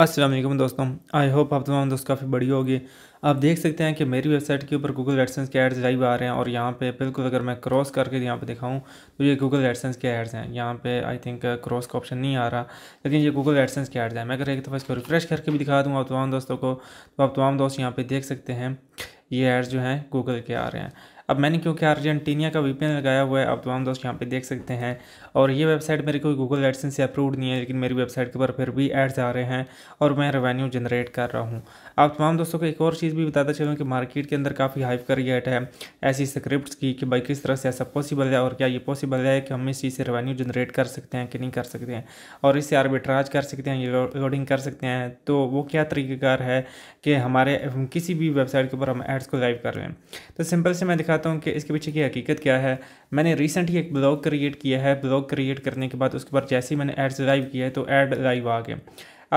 असलम दोस्तों I hope आप तमाम दोस्त काफ़ी बड़ी होगी आप देख सकते हैं कि मेरी वेबसाइट के ऊपर गूगल एडसेंस के एड्स लाइव आ रहे हैं और यहाँ पे बिल्कुल अगर मैं क्रॉस करके यहाँ पे दिखाऊं तो ये गूगल एडसेंस के एड्स हैं यहाँ पे आई थिंक क्रॉस का ऑप्शन नहीं आ रहा लेकिन ये गूगल एडसेंस के एड्स हैं मैं अगर एक दफ़ा इसको रिफ्रेश करके भी दिखा दूँ आप तमाम दोस्तों को तो आप तमाम दोस्त यहाँ पर देख सकते हैं ये एड्स जो हैं गूगल के आ रहे हैं अब मैंने क्योंकि अर्जेंटीनिया का वीपीएन लगाया हुआ है आप तमाम दोस्त यहाँ पे देख सकते हैं और ये वेबसाइट मेरी कोई गूगल एडसन से अप्रूव नहीं है लेकिन मेरी वेबसाइट के ऊपर फिर भी एड्स आ रहे हैं और मैं रेवेन्यू जनरेट कर रहा हूँ आप तमाम दोस्तों को एक और चीज़ भी बताता चलूँ कि मार्केट के अंदर काफ़ी हाइप कर गया है ऐसी स्क्रिप्ट की कि भाई किस तरह से ऐसा पॉसिबल है और क्या ये पॉसिबल है कि हम इस चीज़ से रेवेन्यू जनरेट कर सकते हैं कि नहीं कर सकते हैं और इससे आर्बिट्राज कर सकते हैं ये लोडिंग कर सकते हैं तो वो क्या तरीक़ेकार है कि हमारे किसी भी वेबसाइट के ऊपर हम एड्स को लाइव कर रहे हैं तो सिंपल से मैं दिखा दिखाता हूँ कि इसके पीछे की हकीकत क्या है मैंने रिसेंटली एक ब्लॉग क्रिएट किया है ब्लॉग क्रिएट करने के बाद उसके बाद जैसे ही मैंने एड्स लाइव किया है तो एड लाइव आ गया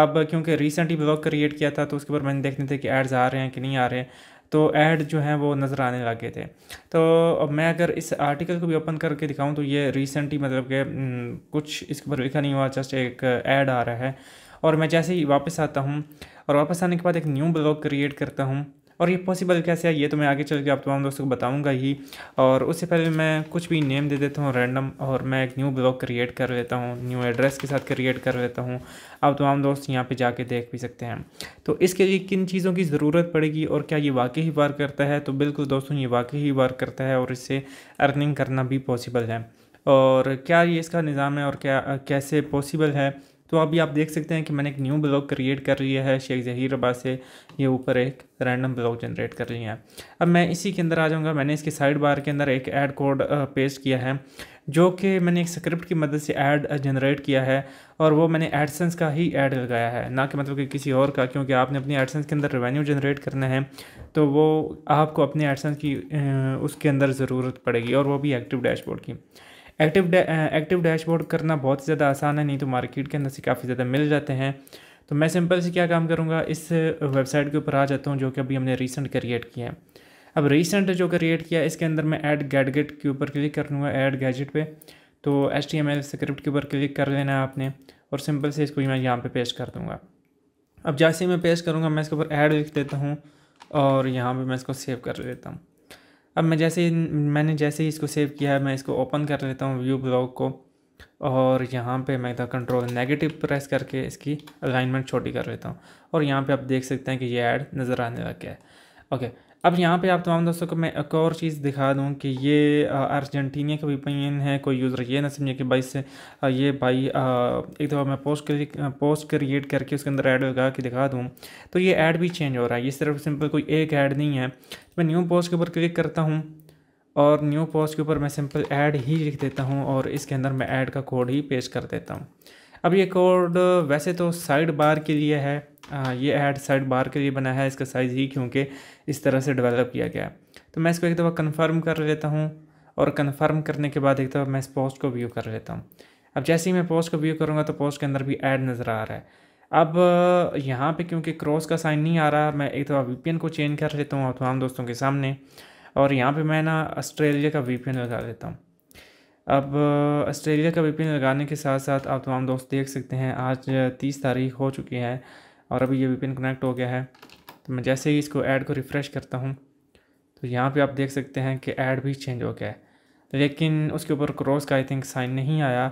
अब क्योंकि रिसेंटली ब्लॉग क्रिएट किया था तो उसके बाद मैंने देखने थे कि एड्स आ रहे हैं कि नहीं आ रहे तो ऐड जो हैं वो नज़र आने लगे थे तो अब मैं अगर इस आर्टिकल को भी ओपन करके दिखाऊं तो ये रिसेंटली मतलब के हम्म, कुछ इसके ऊपर लिखा नहीं हुआ जस्ट एक ऐड आ रहा है और मैं जैसे ही वापस आता हूँ और वापस आने के बाद एक न्यू ब्लॉग क्रिएट करता हूँ और ये पॉसिबल कैसे है ये तो मैं आगे चल के आप तमाम दोस्तों को बताऊँगा ही और उससे पहले मैं कुछ भी नेम दे देता हूँ रैंडम और मैं एक न्यू ब्लॉग क्रिएट कर लेता हूँ न्यू एड्रेस के साथ क्रिएट कर लेता हूँ आप तमाम दोस्त यहाँ पर जाके देख भी सकते हैं तो इसके लिए किन चीज़ों की ज़रूरत पड़ेगी और क्या ये वाकई ही वार करता है तो बिल्कुल दोस्तों ये वाकई ही वार करता है और इससे अर्निंग करना भी पॉसिबल है और क्या ये इसका निज़ाम है और क्या कैसे पॉसिबल है तो अभी आप देख सकते हैं कि मैंने एक न्यू ब्लॉग क्रिएट कर लिया है शेख जहीर अब्बा से ये ऊपर एक रैंडम ब्लॉग जनरेट कर लिया है अब मैं इसी के अंदर आ जाऊँगा मैंने इसके साइड बार के अंदर एक ऐड कोड पेस्ट किया है जो कि मैंने एक स्क्रिप्ट की मदद से ऐड जनरेट किया है और वो मैंने एडसेंस का ही ऐड लगाया है ना कि मतलब कि किसी और का क्योंकि आपने अपने एडसेंस के अंदर रेवेन्यू जनरेट करना है तो वो आपको अपने एडसेंस की उसके अंदर ज़रूरत पड़ेगी और वो भी एक्टिव डैशबोर्ड की एक्टिव एक्टिव डैशबोर्ड करना बहुत ज़्यादा आसान है नहीं तो मार्केट के अंदर से काफ़ी ज़्यादा मिल जाते हैं तो मैं सिंपल से क्या काम करूँगा इस वेबसाइट eh, के ऊपर आ जाता हूँ जो कि अभी हमने रिसेंट क्रिएट किया है अब रिसेंट जो क्रिएट किया इसके अंदर मैं ऐड गैडगेट के ऊपर क्लिक कर लूँगा ऐड गैजेट पे तो H T M L script के ऊपर क्लिक कर लेना है आपने और सिंपल से इसको मैं यहाँ पे पेस्ट कर दूँगा अब जैसे ही मैं पेस्ट करूँगा मैं इसके ऊपर ऐड लिख देता हूँ और यहाँ पे मैं इसको सेव कर लेता हूँ अब मैं जैसे मैंने जैसे ही इसको सेव किया है मैं इसको ओपन कर लेता हूँ व्यू ब्लॉग को और यहाँ पे मैं इधर कंट्रोल नेगेटिव प्रेस करके इसकी अलाइनमेंट छोटी कर लेता हूँ और यहाँ पे आप देख सकते हैं कि ये ऐड नज़र आने लग गया है ओके अब यहाँ पे आप तमाम दोस्तों को मैं एक और चीज़ दिखा दूँ कि ये अर्जेंटीना का भी है कोई यूज़र ये ना समझे कि भाई से ये भाई एक दफ़ा मैं पोस्ट क्रिए पोस्ट क्रिएट करके उसके अंदर ऐड लगा के दिखा दूँ तो ये ऐड भी चेंज हो रहा है ये सिर्फ सिंपल कोई एक ऐड नहीं है मैं न्यू पोस्ट के ऊपर क्लिक करता हूँ और न्यू पोस्ट के ऊपर मैं सिंपल ऐड ही लिख देता हूँ और इसके अंदर मैं ऐड का कोड ही पेश कर देता हूँ अब ये कोड वैसे तो साइड बार के लिए है ये ऐड साइड बार के लिए बना है इसका साइज़ ही क्योंकि इस तरह से डेवलप किया गया तो मैं इसको एक दफ़ा कन्फर्म कर लेता हूँ और कन्फर्म करने के बाद एक दफ़ा मैं इस पोस्ट को व्यू कर लेता हूँ अब जैसे ही मैं पोस्ट को व्यू करूँगा तो पोस्ट के अंदर भी ऐड नज़र आ रहा है अब यहाँ पे क्योंकि क्रॉस का साइन नहीं आ रहा मैं एक दफ़ा वी को चेंज कर लेता हूँ तमाम दोस्तों के सामने और यहाँ पे मैं ना ऑस्ट्रेलिया का वी लगा लेता हूँ अब ऑस्ट्रेलिया का वी लगाने के साथ साथ आप तमाम दोस्त देख सकते हैं आज तीस तारीख हो चुकी है और अभी ये वीपिन कनेक्ट हो गया है तो मैं जैसे ही इसको ऐड को रिफ़्रेश करता हूँ तो यहाँ पे आप देख सकते हैं कि ऐड भी चेंज हो गया है लेकिन उसके ऊपर क्रॉस का आई थिंक साइन नहीं आया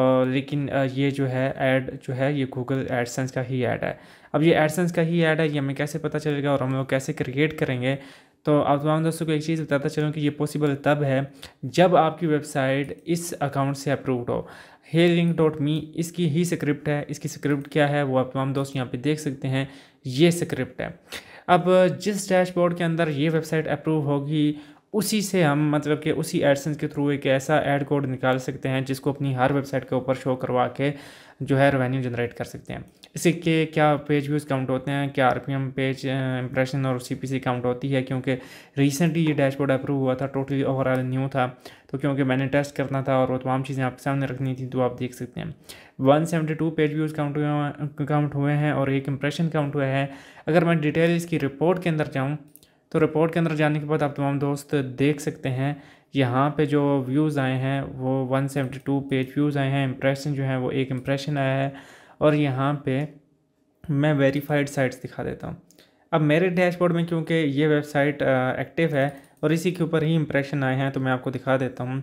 और लेकिन ये जो है ऐड जो है ये गूगल एडसेंस का ही ऐड है अब ये एडसेंस का ही ऐड है ये हमें कैसे पता चलेगा और हम लोग कैसे क्रिएट करेंगे तो आप तमाम दोस्तों को एक चीज़ बताता चलूँ कि ये पॉसिबल तब है जब आपकी वेबसाइट इस अकाउंट से अप्रूव्ड हो हे लिंक डॉट मी इसकी ही स्क्रिप्ट है इसकी स्क्रिप्ट क्या है वो आप तमाम दोस्त यहाँ पे देख सकते हैं ये स्क्रिप्ट है अब जिस डैशबोर्ड के अंदर ये वेबसाइट अप्रूव होगी उसी से हम मतलब कि उसी एडसेंस के थ्रू एक ऐसा एड कोड निकाल सकते हैं जिसको अपनी हर वेबसाइट के ऊपर शो करवा के जो है रेवेन्यू जनरेट कर सकते हैं इससे के क्या पेज व्यूज़ काउंट होते हैं क्या आरपीएम पेज इंप्रेशन और सी काउंट होती है क्योंकि रिसेंटली ये डैशबोर्ड अप्रूव हुआ था टोटली ओवरऑल न्यू था तो क्योंकि मैंने टेस्ट करना था और वो तमाम चीज़ें आपके सामने रखनी थी तो आप देख सकते हैं 172 पेज व्यूज़ काउंट हुए काउंट हुए हैं और एक इंप्रेशन काउंट हुआ है अगर मैं डिटेल इसकी रिपोर्ट के अंदर जाऊँ तो रिपोर्ट के अंदर जाने के बाद आप तमाम दोस्त देख सकते हैं यहाँ पे जो व्यूज़ आए हैं वो 172 पेज व्यूज़ आए हैं इम्प्रेशन जो है वो एक इम्प्रेशन आया है और यहाँ पे मैं वेरीफाइड साइट्स दिखा देता हूँ अब मेरे डैशबोर्ड में क्योंकि ये वेबसाइट एक्टिव है और इसी के ऊपर ही इम्प्रेशन आए हैं तो मैं आपको दिखा देता हूँ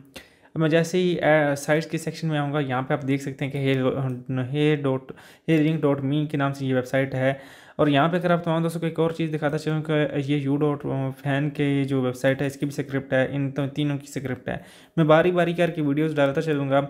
अब मैं जैसे ही साइट्स के सेक्शन में आऊँगा यहाँ पर आप देख सकते हैं कि hey dot hey link dot me के नाम से ये वेबसाइट है और यहाँ पे अगर आप तमाम दोस्तों को एक और चीज़ दिखाता चाहूँ कि ये यू डॉट फैन के जो वेबसाइट है इसकी भी स्क्रिप्ट है इन तो तीनों की स्क्रिप्ट है मैं बारी बारी करके वीडियोज़ डालता चलूँगा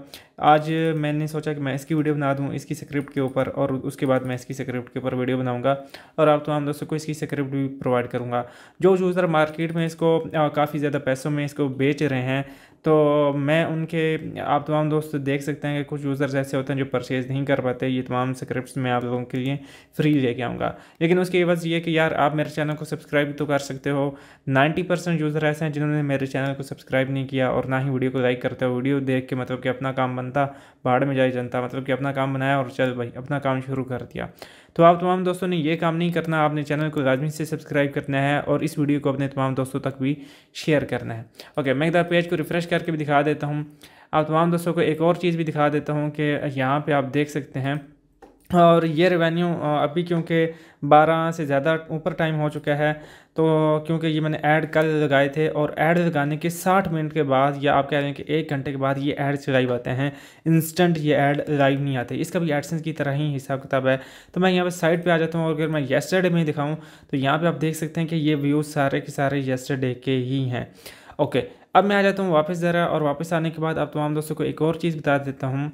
आज मैंने सोचा कि मैं इसकी वीडियो बना दूँ इसकी स्क्रिप्ट के ऊपर और उसके बाद मैं इसकी स्क्रिप्ट के ऊपर वीडियो बनाऊँगा और आप तमाम दोस्तों को इसकी स्क्रिप्ट भी प्रोवाइड करूँगा जो यूज़र मार्केट में इसको काफ़ी ज़्यादा पैसों में इसको बेच रहे हैं तो मैं उनके आप तमाम दोस्त देख सकते हैं कि कुछ यूज़र्स ऐसे होते हैं जो परचेज़ नहीं कर पाते ये तमाम स्क्रिप्ट मैं आप लोगों के लिए फ्री लेके आऊँगा लेकिन उसकी एवज़ ये कि यार आप मेरे चैनल को सब्सक्राइब तो कर सकते हो नाइन्टी परसेंट यूज़र ऐसे हैं जिन्होंने मेरे चैनल को सब्सक्राइब नहीं किया और ना ही वीडियो को लाइक करते हो वीडियो देख के मतलब कि अपना काम बनता बाढ़ में जाए जनता मतलब कि अपना काम बनाया और चल भाई अपना काम शुरू कर दिया तो आप तमाम दोस्तों ने ये काम नहीं करना आपने चैनल को लाजमी से सब्सक्राइब करना है और इस वीडियो को अपने तमाम दोस्तों तक भी शेयर करना है ओके मैं एक पेज को रिफ़्रेश करके भी दिखा देता हूँ आप तमाम दोस्तों को एक और चीज़ भी दिखा देता हूँ कि यहाँ पर आप देख सकते हैं और ये रेवेन्यू अभी क्योंकि 12 से ज़्यादा ऊपर टाइम हो चुका है तो क्योंकि ये मैंने ऐड कल लगाए थे और ऐड लगाने के 60 मिनट के बाद या आप कह रहे हैं कि एक घंटे के बाद ये एड्स लाइव आते हैं इंस्टेंट ये ऐड लाइव नहीं आते इसका भी एडसेंस की तरह ही हिसाब किताब है तो मैं यहाँ पर साइड पे आ जाता हूँ और अगर मैं येस्टरडे में दिखाऊँ तो यहाँ पर आप देख सकते हैं कि ये व्यूज़ सारे के सारे येस्टरडे के ही हैं ओके अब मैं आ जाता हूँ वापस ज़रा और वापस आने के बाद आप तमाम दोस्तों को एक और चीज़ बता देता हूँ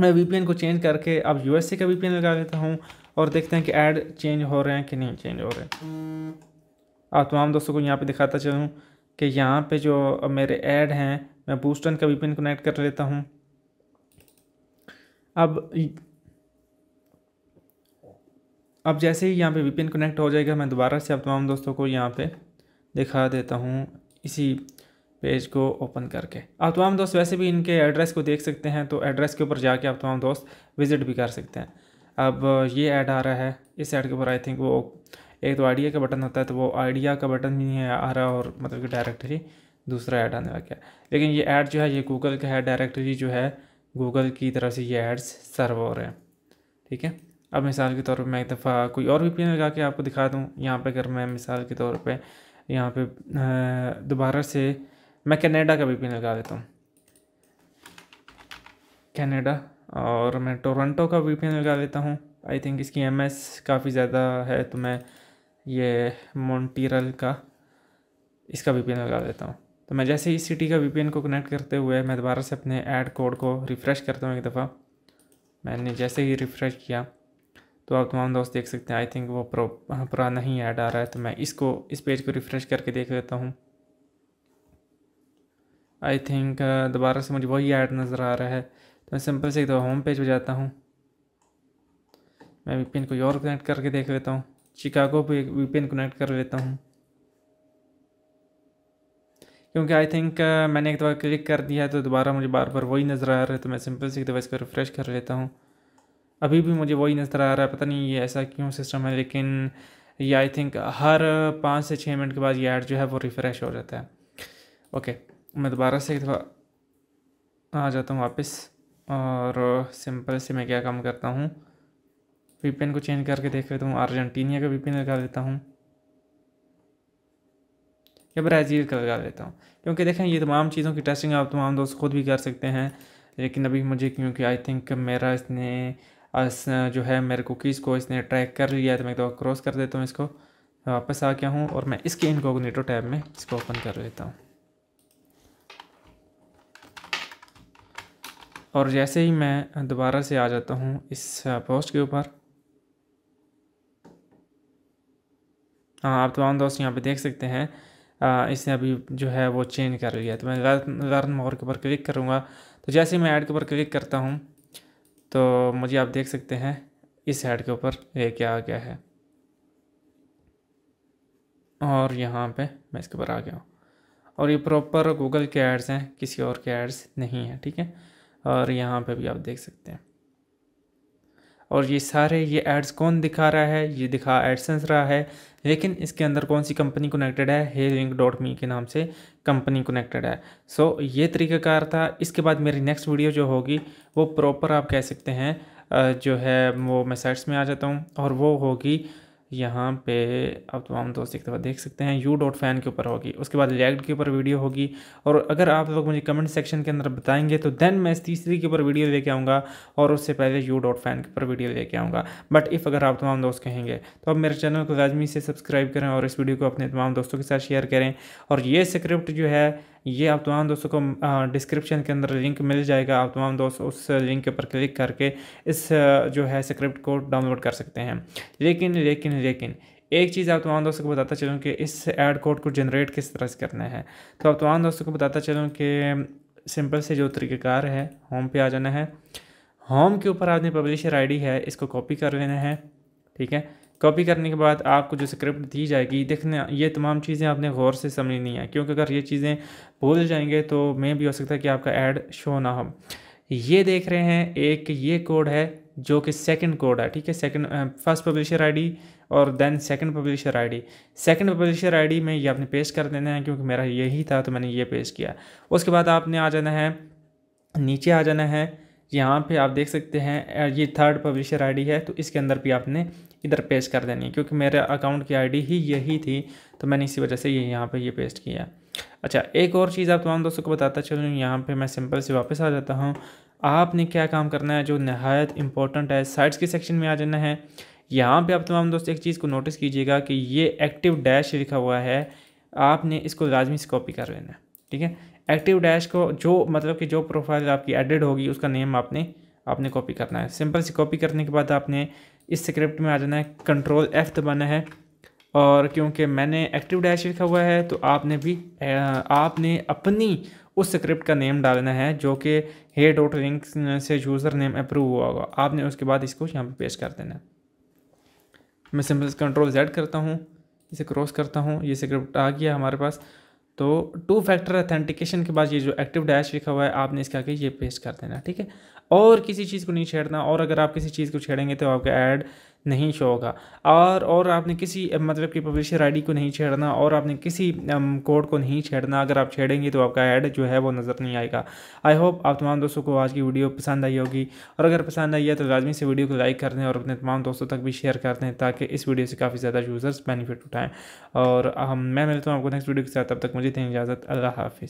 मैं वी को चेंज करके अब यू का वी लगा देता हूँ और देखते हैं कि ऐड चेंज हो रहे हैं कि नहीं चेंज हो रहे हैं और तमाम दोस्तों को यहाँ पे दिखाता चलूँ कि यहाँ पे जो मेरे ऐड हैं मैं बूस्टन का वी कनेक्ट कर लेता हूँ अब अब जैसे ही यहाँ पे वी कनेक्ट हो जाएगा मैं दोबारा से अब तमाम दोस्तों को यहाँ पे दिखा देता हूँ इसी पेज को ओपन करके आप तमाम दोस्त वैसे भी इनके एड्रेस को देख सकते हैं तो एड्रेस के ऊपर जाके आप तमाम दोस्त विज़िट भी कर सकते हैं अब ये ऐड आ रहा है इस ऐड के ऊपर आई थिंक वो एक तो आइडिया का बटन होता है तो वो आइडिया का बटन ही नहीं आ रहा और मतलब कि डायरेक्टरी दूसरा ऐड आने वाला है लेकिन ये ऐड जो है ये गूगल का है डायरेक्टरी जो है गूगल की तरफ से ये एड्स सर्व हो रहे हैं ठीक है अब मिसाल के तौर पर मैं एक दफ़ा कोई और भी पिन लगा के आपको दिखा दूँ यहाँ पर अगर मैं मिसाल के तौर पर यहाँ पर दोबारा से मैं कनाडा का वीपीएन पिन लगा देता हूँ कनाडा और मैं टोरंटो का वीपीएन लगा देता हूँ आई थिंक इसकी एम काफ़ी ज़्यादा है तो मैं ये मोन्टीरल का इसका वीपीएन लगा देता हूँ तो मैं जैसे इस सिटी का वी को कनेक्ट करते हुए मैं दोबारा से अपने ऐड कोड को रिफ़्रेश करता हूँ एक दफ़ा मैंने जैसे ही रिफ़्रेश किया तो आप तमाम दोस्त देख सकते हैं आई थिंक वो प्रो हाँ, पुराना ही ऐड आ रहा है तो मैं इसको इस पेज को रिफ़्रेश करके देख लेता हूँ आई थिंक uh, दोबारा से मुझे वही ऐड नज़र आ रहा है तो मैं सिंपल से एक दफ़ा होम पेज पर जाता हूँ मैं वी पिन को और कनेक्ट करके देख लेता हूँ शिकागो पर पिन कनेक्ट कर लेता हूँ क्योंकि आई थिंक uh, मैंने एक दफ़ा क्लिक कर दिया है तो दोबारा मुझे बार बार वही नज़र आ रहा है तो मैं सिंपल से एक दफ़ा इसको रिफ़्रेश कर लेता हूँ अभी भी मुझे वही नज़र आ रहा है पता नहीं ये ऐसा क्यों सिस्टम है लेकिन ये आई थिंक हर uh, पाँच से छः मिनट के बाद ये ऐड जो है वो रिफ़्रेश हो जाता है ओके okay. मैं दोबारा से एक आ जाता हूँ वापस और सिंपल से मैं क्या काम करता हूँ वीपिन को चेंज करके देख लेता हूँ अर्जेंटीनिया का वीपिन लगा लेता हूँ या ब्राज़ील का लगा लेता हूँ क्योंकि देखें ये तमाम चीज़ों की टेस्टिंग आप तमाम दोस्त खुद भी कर सकते हैं लेकिन अभी मुझे क्योंकि आई थिंक मेरा इसने अस जो है मेरे कुकीज़ को इसने ट्रैक कर लिया है तो मैं तो क्रॉस कर देता हूँ इसको वापस आ गया हूँ और मैं इसके इनकोगनीटो टैब में इसको ओपन कर लेता हूँ और जैसे ही मैं दोबारा से आ जाता हूँ इस पोस्ट के ऊपर हाँ आप तमाम दोस्त यहाँ पे देख सकते हैं आ, इसने अभी जो है वो चेंज कर लिया तो मैं लर्न मोर के ऊपर क्लिक करूँगा तो जैसे ही मैं ऐड के ऊपर क्लिक करता हूँ तो मुझे आप देख सकते हैं इस ऐड के ऊपर ये क्या आ गया है और यहाँ पे मैं इसके ऊपर आ गया हूँ और ये प्रॉपर गूगल के एड्स हैं किसी और के एड्स नहीं हैं ठीक है और यहाँ पे भी आप देख सकते हैं और ये सारे ये एड्स कौन दिखा रहा है ये दिखा एडसेंस रहा है लेकिन इसके अंदर कौन सी कंपनी कनेक्टेड है हे लिंक डॉट मी के नाम से कंपनी कनेक्टेड है सो ये तरीकाकार था इसके बाद मेरी नेक्स्ट वीडियो जो होगी वो प्रॉपर आप कह सकते हैं जो है वो मैं साइट्स में आ जाता हूँ और वो होगी यहाँ पे आप तमाम दोस्त एक दफ़ा देख सकते हैं यू डॉट फैन के ऊपर होगी उसके बाद रिएक्ट के ऊपर वीडियो होगी और अगर आप लोग मुझे कमेंट सेक्शन के अंदर बताएंगे तो देन मैं इस तीसरी के ऊपर वीडियो लेके आऊँगा और उससे पहले यू डॉट फैन के ऊपर वीडियो लेके आऊँगा बट इफ़ अगर आप तमाम दोस्त कहेंगे तो आप मेरे चैनल को लाजमी से सब्सक्राइब करें और इस वीडियो को अपने तमाम दोस्तों के साथ शेयर करें और ये स्क्रिप्ट जो है ये आप तमाम दोस्तों को डिस्क्रिप्शन के अंदर लिंक मिल जाएगा आप तमाम दोस्त उस लिंक के ऊपर क्लिक करके इस जो है स्क्रिप्ट को डाउनलोड कर सकते हैं लेकिन लेकिन लेकिन एक चीज़ आप तमाम दोस्तों को बताता चलूँ कि इस एड कोड को जनरेट किस तरह से करना है तो आप तमाम दोस्तों को बताता चलूँ कि सिंपल से जो तरीक़ेकार है होम पे आ जाना है होम के ऊपर आपने पब्लिशर आईडी है इसको कॉपी कर लेना है ठीक है कॉपी करने के बाद आपको जो स्क्रिप्ट दी जाएगी देखने ये तमाम चीज़ें आपने गौर से समझनी है क्योंकि अगर ये चीज़ें भूल जाएंगे तो मे भी हो सकता है कि आपका ऐड शो ना हो ये देख रहे हैं एक ये कोड है जो कि सेकंड कोड है ठीक है सेकंड फर्स्ट पब्लिशर आईडी और then second publisher ID second publisher ID में ये आपने पेस्ट कर देना है क्योंकि मेरा यही था तो मैंने ये पेस्ट किया उसके बाद आपने आ जाना है नीचे आ जाना है यहाँ पे आप देख सकते हैं ये थर्ड पब्लिशर आईडी है तो इसके अंदर भी आपने इधर पेस्ट कर देनी है क्योंकि मेरे अकाउंट की आईडी ही यही थी तो मैंने इसी वजह से ये यहाँ पे ये पेस्ट किया अच्छा एक और चीज़ आप तमाम दोस्तों को बताता चलूँ यहाँ पे मैं सिंपल से वापस आ जाता हूँ आपने क्या काम करना है जो नहायत इंपॉर्टेंट है साइट्स के सेक्शन में आ जाना है यहाँ पर आप तमाम दोस्त एक चीज़ को नोटिस कीजिएगा कि ये एक्टिव डैश लिखा हुआ है आपने इसको लाजमी से कॉपी कर लेना है ठीक है एक्टिव डैश को जो मतलब कि जो प्रोफाइल आपकी एडिड होगी उसका नेम आपने आपने कॉपी करना है सिंपल से कॉपी करने के बाद आपने इस स्क्रिप्ट में आ जाना है कंट्रोल एफ़ दबाना है और क्योंकि मैंने एक्टिव डैश लिखा हुआ है तो आपने भी आपने अपनी उस स्क्रिप्ट का नेम डालना है जो कि हे डॉट लिंक से यूज़र नेम अप्रूव हुआ होगा आपने उसके बाद इसको यहाँ पे पेश कर देना मैं सिंपल कंट्रोल जेड करता हूँ इसे क्रॉस करता हूँ ये स्क्रिप्ट आ गया हमारे पास तो टू फैक्टर अथेंटिकेशन के बाद ये जो एक्टिव डैश लिखा हुआ है आपने इसके आगे ये पेश कर देना ठीक है और किसी चीज़ को नहीं छेड़ना और अगर आप किसी चीज़ को छेड़ेंगे तो आपका ऐड नहीं शो होगा और और आपने किसी मतलब कि पब्लिशर आईडी को नहीं छेड़ना और आपने किसी कोड को नहीं छेड़ना अगर आप छेड़ेंगे तो आपका ऐड जो है वो नज़र नहीं आएगा आई होप आप तमाम दोस्तों को आज की वीडियो पसंद आई होगी और अगर पसंद आई है तो लाजमी से वीडियो को लाइक कर दें और अपने तमाम दोस्तों तक भी शेयर कर दें ताकि इस वीडियो से काफ़ी ज़्यादा यूज़र्स बेनिफिट उठाएँ और हम मैं मिलता हूँ आपको नेक्स्ट वीडियो के साथ तब तक मुझे दें इजाज़त अल्लाह हाफ़